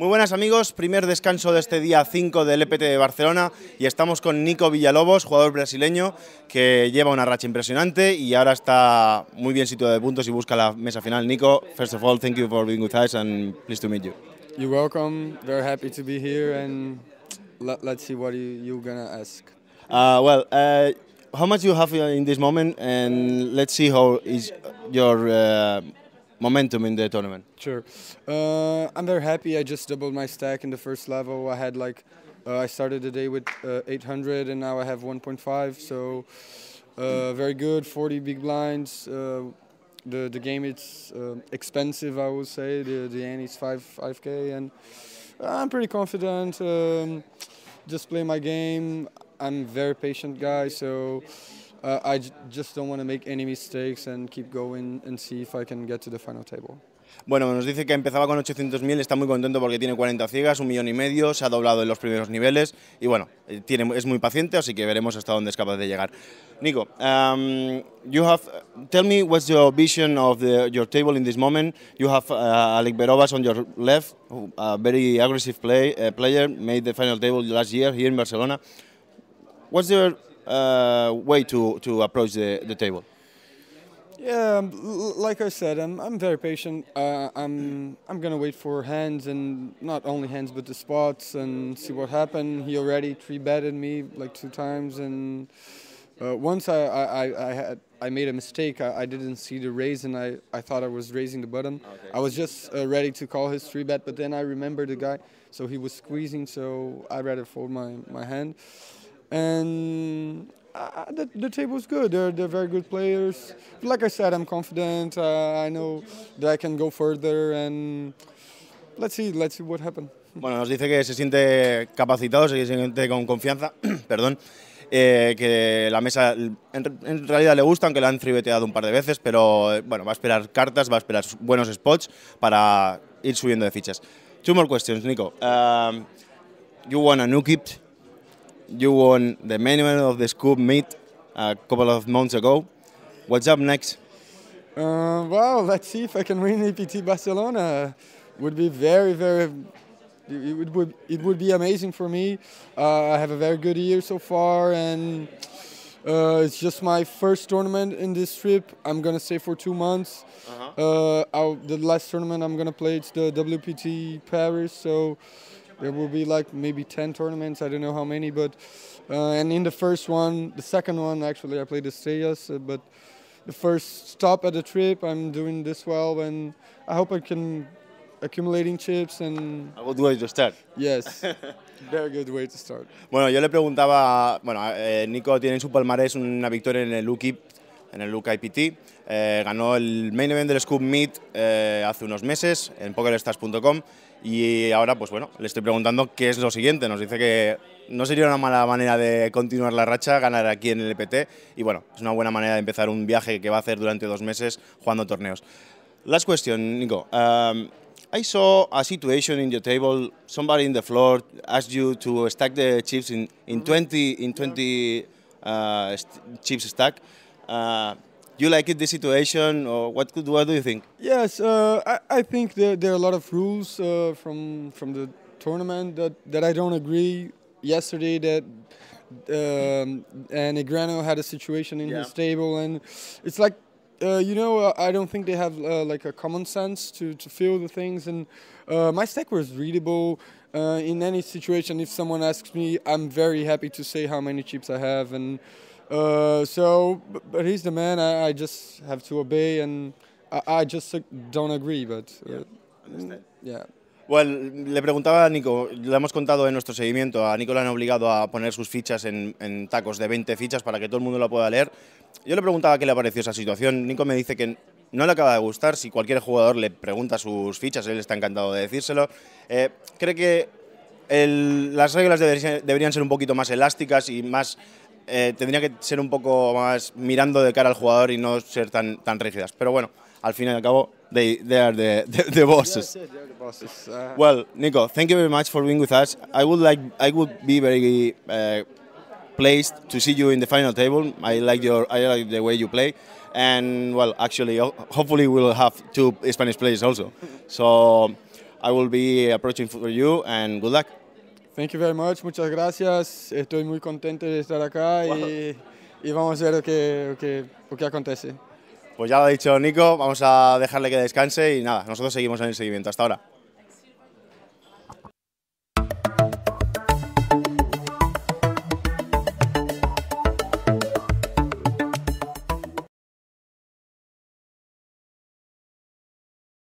Muy buenas amigos, primer descanso de este día 5 del EPT de Barcelona y estamos con Nico Villalobos, jugador brasileño que lleva una racha impresionante y ahora está muy bien situado de puntos y busca la mesa final. Nico, first of all, thank you for being with us and pleased to meet you. You're welcome. Very happy to be here and let's see what you're gonna ask. Uh, well, uh, how much you have in this moment and let's see how is your uh, momentum in the tournament? Sure. Uh, I'm very happy. I just doubled my stack in the first level. I had like, uh, I started the day with uh, 800 and now I have 1.5. So uh, very good. 40 big blinds. Uh, the the game it's uh, expensive. I would say the the end is five 5k and I'm pretty confident. Um, just play my game. I'm very patient guy. So. Uh, I just don't want to make any mistakes and keep going and final Bueno, nos dice que empezaba con 800.000, está muy contento porque tiene 40 ciegas, un millón y medio, se ha doblado en los primeros niveles y bueno, eh, tiene, es muy paciente, así que veremos hasta dónde es capaz de llegar. Nico, um, you have, uh, tell me what's your vision of your table in this moment. You have uh, Alec Berovas on your left, a very aggressive play, player, made the final table last year here in Barcelona. What's your uh, way to, to approach the, the table? Yeah, um, like I said, I'm, I'm very patient. Uh, I'm I'm gonna wait for hands and not only hands but the spots and see what happened. He already three betted me like two times and uh, once I, I, I had I made a mistake. I, I, didn't see the raise and I, I thought I was raising the button. I was just uh, ready to call his three bet, but then I remembered the guy, so he was squeezing. So I rather fold my my hand. and uh, uh, the, the is good. They're, they're very good players. But like I said, I'm confident. Uh, I know that I can go further and let's see, let's see what happens. Bueno, nos dice que se siente capacitado, se siente con confianza, perdón, eh, que la mesa en, en, realidad le gusta, aunque la han fribeteado un par de veces, pero eh, bueno, va a esperar cartas, va a esperar buenos spots para ir subiendo de fichas. Two more questions, Nico. Um, you want a new gift You won the main event of the Scoop meet a couple of months ago. What's up next? Uh, well, let's see if I can win EPT Barcelona. Would be very, very. It would, would it would be amazing for me. Uh, I have a very good year so far, and uh, it's just my first tournament in this trip. I'm gonna stay for two months. Uh-huh. Uh, the last tournament I'm gonna play it's the WPT Paris, so there will be like maybe 10 tournaments, I don't know how many, but uh, and in the first one, the second one actually, I played the uh, but the first stop at the trip, I'm doing this well, and I hope I can accumulating chips and will do it to start. Yes. Very good way to start. Bueno, yo le preguntaba, bueno, eh, Nico tiene en su palmarés una victoria en el UKIP en el Luca IPT. Eh, ganó el main event del Scoop Meet eh, hace unos meses en PokerStars.com y ahora, pues bueno, le estoy preguntando qué es lo siguiente. Nos dice que no sería una mala manera de continuar la racha, ganar aquí en el EPT y bueno, es una buena manera de empezar un viaje que va a hacer durante dos meses jugando torneos. Last question, Nico. Um, I saw a situation in your table. Somebody in the floor asked you to stack the chips in, 20 in 20 uh, chips stack. Uh, you like it, the situation, or what could what do you think? Yes, uh, I, I, think there, there, are a lot of rules uh, from from the tournament that, that I don't agree. Yesterday, that um, and Igrano had a situation in yeah. his table, and it's like uh, you know, uh, I don't think they have uh, like a common sense to, to feel the things. And uh, my stack was readable uh, in any situation. If someone asks me, I'm very happy to say how many chips I have. And Uh, so, but he's the man. I, I, just have to obey, and I, I just uh, don't agree. But uh, le preguntaba a Nico, le hemos contado en nuestro seguimiento, a Nico le han obligado a poner sus fichas en, tacos de 20 fichas para que todo el mundo la pueda leer. Yo le preguntaba qué le pareció esa situación. Nico me dice que no le acaba de gustar, si cualquier jugador le pregunta sus fichas, él está encantado de decírselo. Eh, cree que las reglas deberían, ser un poquito más elásticas y más eh, tendría que ser un poco más mirando de cara al jugador y no ser tan, tan rígidas. Pero bueno, al fin y al cabo, they, they are the, the, the bosses. Yeah, the bosses. Uh... Well, Nico, thank you very much for being with us. I would like, I would be very uh, pleased to see you in the final table. I like your, I like the way you play, and well, actually, hopefully, we'll have two Spanish players also. So. I will be approaching for you and good luck. Thank much, muchas gracias. Estoy muy contento de estar acá y, y, vamos a ver qué qué lo que acontece. Pues ya lo ha dicho Nico, vamos a dejarle que descanse y nada, nosotros seguimos en el seguimiento. Hasta ahora.